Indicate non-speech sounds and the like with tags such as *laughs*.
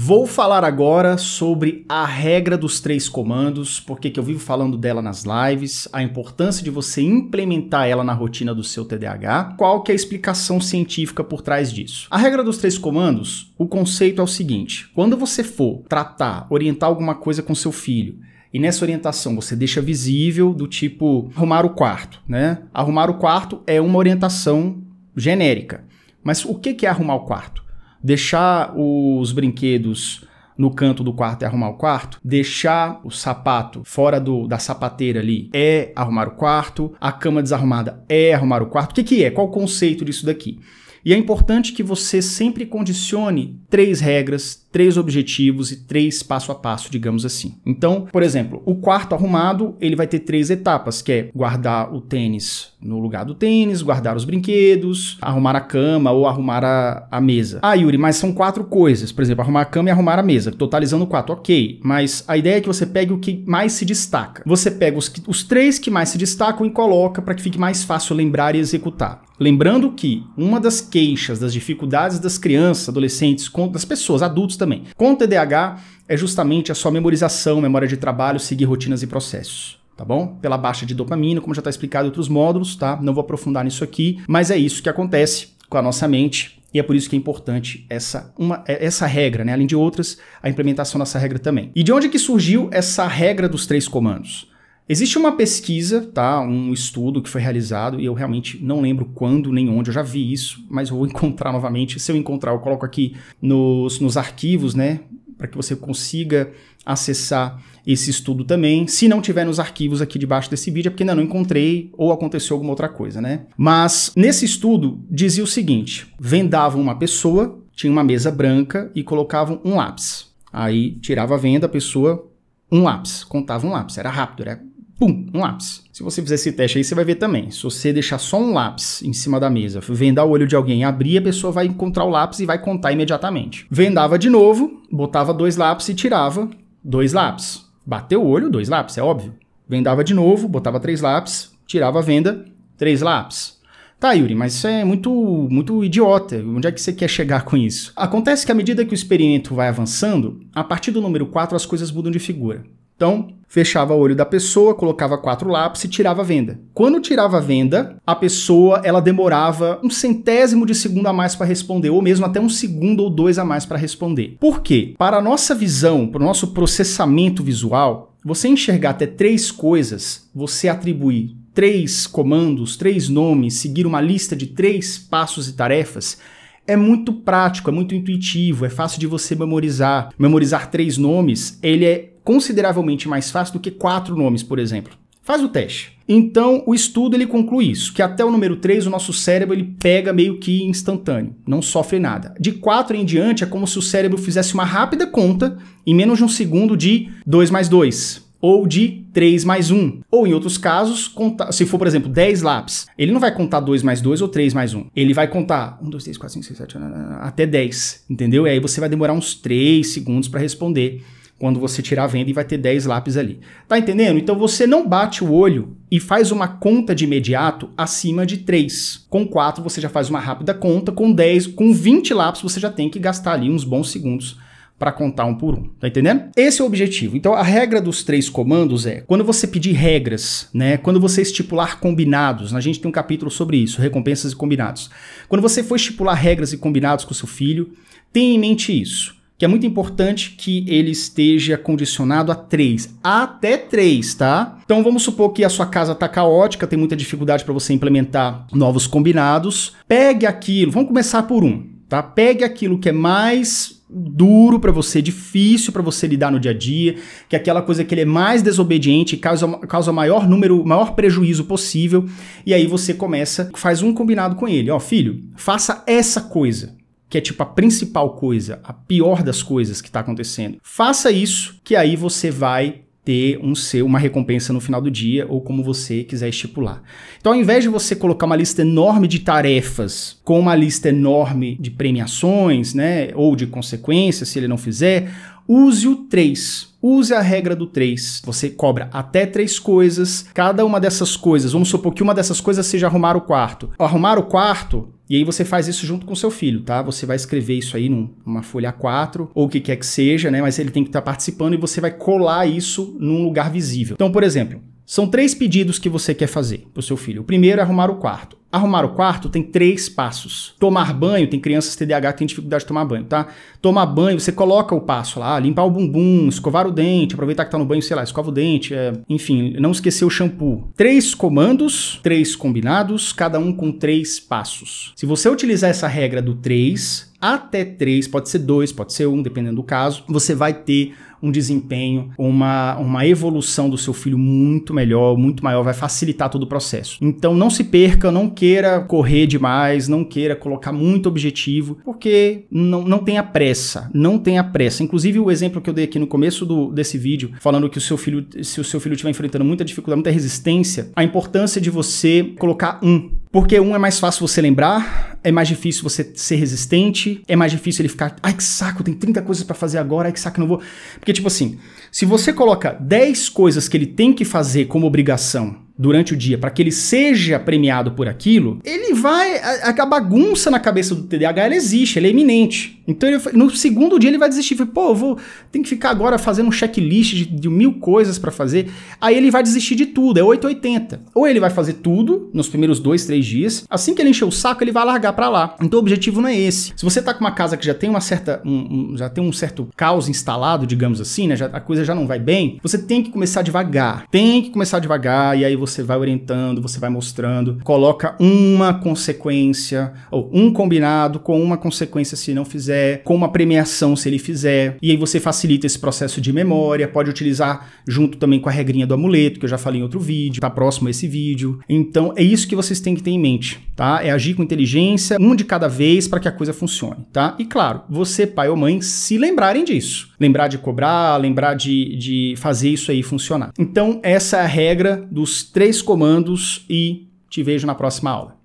Vou falar agora sobre a regra dos três comandos, porque eu vivo falando dela nas lives, a importância de você implementar ela na rotina do seu TDAH, qual que é a explicação científica por trás disso. A regra dos três comandos, o conceito é o seguinte: quando você for tratar, orientar alguma coisa com seu filho, e nessa orientação você deixa visível do tipo arrumar o quarto, né? Arrumar o quarto é uma orientação genérica. Mas o que é arrumar o quarto? deixar os brinquedos no canto do quarto é arrumar o quarto, deixar o sapato fora do, da sapateira ali é arrumar o quarto, a cama desarrumada é arrumar o quarto. O que, que é? Qual o conceito disso daqui? E é importante que você sempre condicione três regras, três objetivos e três passo a passo, digamos assim. Então, por exemplo, o quarto arrumado, ele vai ter três etapas, que é guardar o tênis no lugar do tênis, guardar os brinquedos, arrumar a cama ou arrumar a, a mesa. Ah, Yuri, mas são quatro coisas. Por exemplo, arrumar a cama e arrumar a mesa, totalizando quatro, ok. Mas a ideia é que você pegue o que mais se destaca. Você pega os, os três que mais se destacam e coloca para que fique mais fácil lembrar e executar. Lembrando que uma das queixas, das dificuldades das crianças, adolescentes, das pessoas, adultos também. Com TDAH é justamente a sua memorização, memória de trabalho, seguir rotinas e processos tá bom? Pela baixa de dopamina, como já está explicado em outros módulos, tá? Não vou aprofundar nisso aqui, mas é isso que acontece com a nossa mente. E é por isso que é importante essa, uma, é, essa regra, né? Além de outras, a implementação dessa regra também. E de onde que surgiu essa regra dos três comandos? Existe uma pesquisa, tá? Um estudo que foi realizado, e eu realmente não lembro quando nem onde eu já vi isso, mas eu vou *laughs* encontrar novamente. Se eu encontrar, eu coloco aqui nos, nos arquivos, né? Para que você consiga acessar esse estudo também. Se não tiver nos arquivos aqui debaixo desse vídeo, é porque ainda não encontrei ou aconteceu alguma outra coisa, né? Mas nesse estudo dizia o seguinte: vendavam uma pessoa, tinha uma mesa branca e colocavam um lápis. Aí tirava a venda, a pessoa um lápis, contava um lápis, era rápido, era pum, um lápis. Se você fizer esse teste aí, você vai ver também. Se você deixar só um lápis em cima da mesa, vendar o olho de alguém abrir, a pessoa vai encontrar o lápis e vai contar imediatamente. Vendava de novo, botava dois lápis e tirava dois lápis. Bateu o olho, dois lápis, é óbvio. Vendava de novo, botava três lápis, tirava a venda, três lápis. Tá, Yuri, mas isso é muito, muito idiota. Onde é que você quer chegar com isso? Acontece que à medida que o experimento vai avançando, a partir do número 4 as coisas mudam de figura. Então, fechava o olho da pessoa, colocava quatro lápis e tirava a venda. Quando tirava a venda, a pessoa ela demorava um centésimo de segundo a mais para responder, ou mesmo até um segundo ou dois a mais para responder. Por quê? Para a nossa visão, para o nosso processamento visual, você enxergar até três coisas, você atribuir três comandos, três nomes, seguir uma lista de três passos e tarefas, é muito prático, é muito intuitivo, é fácil de você memorizar. Memorizar três nomes, ele é consideravelmente mais fácil do que quatro nomes, por exemplo. Faz o teste. Então, o estudo ele conclui isso, que até o número 3 o nosso cérebro ele pega meio que instantâneo, não sofre nada. De 4 em diante é como se o cérebro fizesse uma rápida conta em menos de um segundo de 2 mais 2 ou de 3 mais 1. Ou em outros casos, conta, se for, por exemplo, 10 lápis, ele não vai contar 2 mais 2 ou 3 mais 1. Ele vai contar 1, 2, 3, 4, 5, 6, 7, até 10, entendeu? E aí você vai demorar uns 3 segundos para responder quando você tirar a venda e vai ter 10 lápis ali. Tá entendendo? Então você não bate o olho e faz uma conta de imediato acima de 3. Com 4 você já faz uma rápida conta, com 10, com 20 lápis você já tem que gastar ali uns bons segundos para contar um por um, tá entendendo? Esse é o objetivo. Então a regra dos três comandos é quando você pedir regras, né? Quando você estipular combinados, a gente tem um capítulo sobre isso, recompensas e combinados. Quando você for estipular regras e combinados com seu filho, tenha em mente isso que é muito importante que ele esteja condicionado a três, até três, tá? Então vamos supor que a sua casa está caótica, tem muita dificuldade para você implementar novos combinados. Pegue aquilo, vamos começar por um, tá? Pegue aquilo que é mais duro para você, difícil para você lidar no dia a dia, que é aquela coisa que ele é mais desobediente, causa causa maior número, maior prejuízo possível, e aí você começa, faz um combinado com ele, ó, filho, faça essa coisa que é tipo a principal coisa, a pior das coisas que está acontecendo. Faça isso, que aí você vai ter um seu, uma recompensa no final do dia ou como você quiser estipular. Então, ao invés de você colocar uma lista enorme de tarefas com uma lista enorme de premiações, né, ou de consequências se ele não fizer, use o 3. Use a regra do 3. Você cobra até três coisas. Cada uma dessas coisas, vamos supor que uma dessas coisas seja arrumar o quarto. Arrumar o quarto e aí você faz isso junto com seu filho, tá? Você vai escrever isso aí numa folha A4 ou o que quer que seja, né? Mas ele tem que estar tá participando e você vai colar isso num lugar visível. Então, por exemplo, são três pedidos que você quer fazer pro seu filho. O primeiro é arrumar o quarto. Arrumar o quarto tem três passos. Tomar banho, tem crianças TDAH que têm dificuldade de tomar banho, tá? Tomar banho, você coloca o passo lá, limpar o bumbum, escovar o dente, aproveitar que tá no banho, sei lá, escova o dente, é... enfim, não esquecer o shampoo. Três comandos, três combinados, cada um com três passos. Se você utilizar essa regra do três, até três, pode ser dois, pode ser um, dependendo do caso, você vai ter um desempenho, uma, uma evolução do seu filho muito melhor, muito maior, vai facilitar todo o processo. Então não se perca, não queira correr demais, não queira colocar muito objetivo, porque não, não tenha pressa, não tenha pressa. Inclusive o exemplo que eu dei aqui no começo do, desse vídeo, falando que o seu filho, se o seu filho estiver enfrentando muita dificuldade, muita resistência, a importância de você colocar um porque um é mais fácil você lembrar, é mais difícil você ser resistente, é mais difícil ele ficar, ai que saco, tem 30 coisas para fazer agora, ai que saco, não vou. Porque tipo assim, se você coloca 10 coisas que ele tem que fazer como obrigação durante o dia para que ele seja premiado por aquilo, ele vai. A, a bagunça na cabeça do TDAH ela existe, ela é iminente. Então ele, no segundo dia ele vai desistir. Fala, Pô, eu vou. Tem que ficar agora fazendo um checklist de, de mil coisas para fazer. Aí ele vai desistir de tudo, é 880. Ou ele vai fazer tudo nos primeiros dois, três dias. Assim que ele encher o saco, ele vai largar para lá. Então o objetivo não é esse. Se você tá com uma casa que já tem uma certa. Um, um, já tem um certo caos instalado, digamos assim, né? Já, a coisa já não vai bem, você tem que começar devagar. Tem que começar devagar, e aí você você vai orientando, você vai mostrando, coloca uma consequência, ou um combinado com uma consequência se não fizer, com uma premiação se ele fizer, e aí você facilita esse processo de memória, pode utilizar junto também com a regrinha do amuleto, que eu já falei em outro vídeo, tá próximo a esse vídeo. Então é isso que vocês têm que ter em mente, tá? É agir com inteligência, um de cada vez para que a coisa funcione, tá? E claro, você, pai ou mãe, se lembrarem disso. Lembrar de cobrar, lembrar de, de fazer isso aí funcionar. Então, essa é a regra dos três comandos e te vejo na próxima aula.